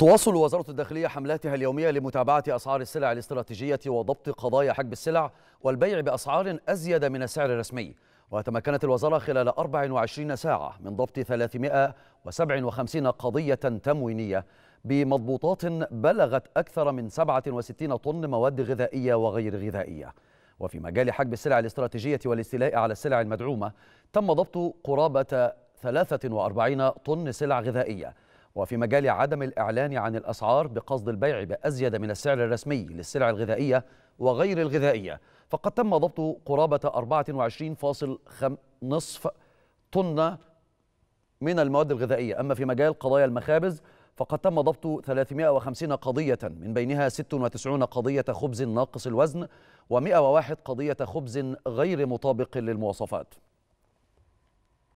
تواصل وزارة الداخلية حملاتها اليومية لمتابعة أسعار السلع الاستراتيجية وضبط قضايا حجب السلع والبيع بأسعار أزيد من السعر الرسمي وتمكنت الوزارة خلال 24 ساعة من ضبط 357 قضية تموينية بمضبوطات بلغت أكثر من 67 طن مواد غذائية وغير غذائية وفي مجال حجب السلع الاستراتيجية والاستيلاء على السلع المدعومة تم ضبط قرابة 43 طن سلع غذائية وفي مجال عدم الإعلان عن الأسعار بقصد البيع بأزيد من السعر الرسمي للسلع الغذائية وغير الغذائية فقد تم ضبط قرابة 24.5 طن من المواد الغذائية أما في مجال قضايا المخابز فقد تم ضبط 350 قضية من بينها 96 قضية خبز ناقص الوزن و101 قضية خبز غير مطابق للمواصفات